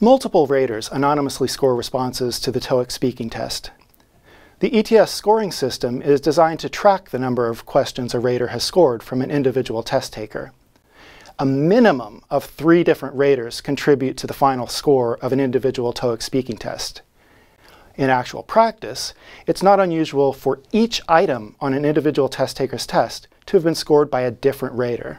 Multiple raters anonymously score responses to the TOEIC speaking test. The ETS scoring system is designed to track the number of questions a rater has scored from an individual test taker. A minimum of three different raters contribute to the final score of an individual TOEIC speaking test. In actual practice, it's not unusual for each item on an individual test taker's test to have been scored by a different rater.